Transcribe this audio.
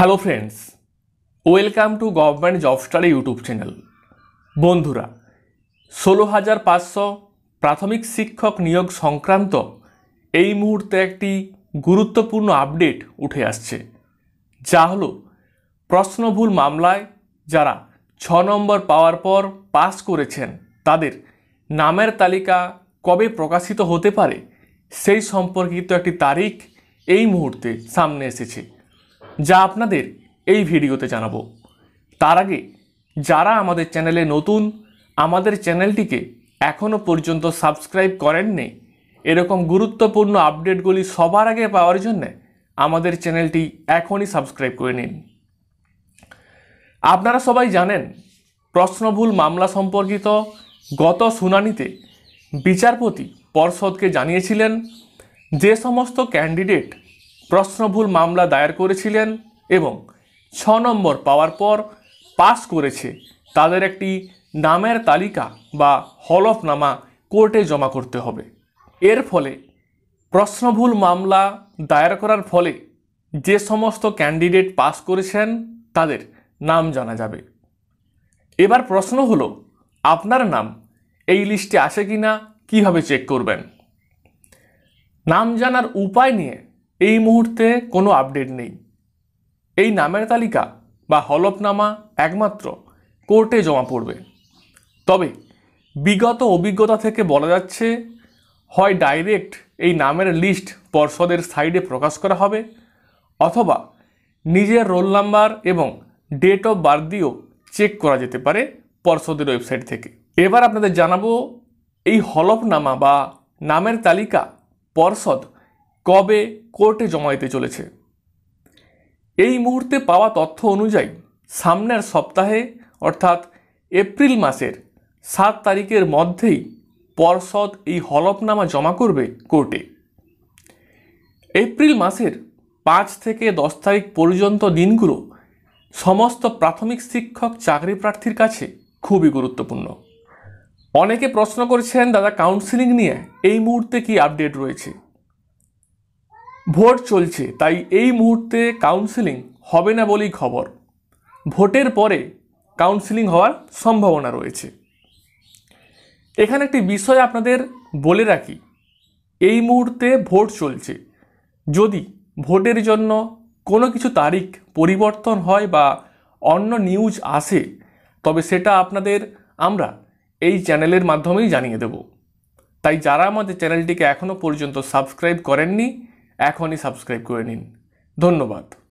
hello friends welcome to government job study YouTube channel বন্ধুরা ষোলো হাজার পাঁচশো প্রাথমিক শিক্ষক নিয়োগ সংক্রান্ত এই মুহূর্তে একটি গুরুত্বপূর্ণ আপডেট উঠে আসছে যা হল প্রশ্নভুল মামলায় যারা ছ নম্বর পাওয়ার পর পাস করেছেন তাদের নামের তালিকা কবে প্রকাশিত হতে পারে সেই সম্পর্কিত একটি তারিখ এই মুহূর্তে সামনে এসেছে যা আপনাদের এই ভিডিওতে জানাবো তার আগে যারা আমাদের চ্যানেলে নতুন আমাদের চ্যানেলটিকে এখনও পর্যন্ত সাবস্ক্রাইব করেননি এরকম গুরুত্বপূর্ণ আপডেটগুলি সবার আগে পাওয়ার জন্য আমাদের চ্যানেলটি এখনই সাবস্ক্রাইব করে নিন আপনারা সবাই জানেন প্রশ্নভুল মামলা সম্পর্কিত গত শুনানিতে বিচারপতি পর্ষদকে জানিয়েছিলেন যে সমস্ত ক্যান্ডিডেট প্রশ্নভুল মামলা দায়ের করেছিলেন এবং ছ নম্বর পাওয়ার পর পাস করেছে তাদের একটি নামের তালিকা বা হলফনামা কোর্টে জমা করতে হবে এর ফলে প্রশ্নভুল মামলা দায়ের করার ফলে যে সমস্ত ক্যান্ডিডেট পাস করেছেন তাদের নাম জানা যাবে এবার প্রশ্ন হলো আপনার নাম এই লিস্টে আসে কি না কীভাবে চেক করবেন নাম জানার উপায় নিয়ে এই মুহূর্তে কোনো আপডেট নেই এই নামের তালিকা বা হলফনামা একমাত্র কোর্টে জমা পড়বে তবে বিগত অভিজ্ঞতা থেকে বলা যাচ্ছে হয় ডাইরেক্ট এই নামের লিস্ট পর্ষদের সাইডে প্রকাশ করা হবে অথবা নিজের রোল নাম্বার এবং ডেট অফ বার্থ দিয়েও চেক করা যেতে পারে পর্ষদের ওয়েবসাইট থেকে এবার আপনাদের জানাবো এই হলফনামা বা নামের তালিকা পর্ষদ কবে কোর্টে জমা দিতে চলেছে এই মুহূর্তে পাওয়া তথ্য অনুযায়ী সামনের সপ্তাহে অর্থাৎ এপ্রিল মাসের সাত তারিখের মধ্যেই পর্ষদ এই হলফনামা জমা করবে কোর্টে এপ্রিল মাসের পাঁচ থেকে দশ তারিখ পর্যন্ত দিনগুলো সমস্ত প্রাথমিক শিক্ষক চাকরি প্রার্থীর কাছে খুবই গুরুত্বপূর্ণ অনেকে প্রশ্ন করেছেন দাদা কাউন্সিলিং নিয়ে এই মুহূর্তে কি আপডেট রয়েছে ভোট চলছে তাই এই মুহূর্তে কাউন্সিলিং হবে না বলেই খবর ভোটের পরে কাউন্সিলিং হওয়ার সম্ভাবনা রয়েছে এখানে একটি বিষয় আপনাদের বলে রাখি এই মুহূর্তে ভোট চলছে যদি ভোটের জন্য কোনো কিছু তারিখ পরিবর্তন হয় বা অন্য নিউজ আসে তবে সেটা আপনাদের আমরা এই চ্যানেলের মাধ্যমেই জানিয়ে দেব তাই যারা আমাদের চ্যানেলটিকে এখনও পর্যন্ত সাবস্ক্রাইব করেননি এখনই সাবস্ক্রাইব করে নিন ধন্যবাদ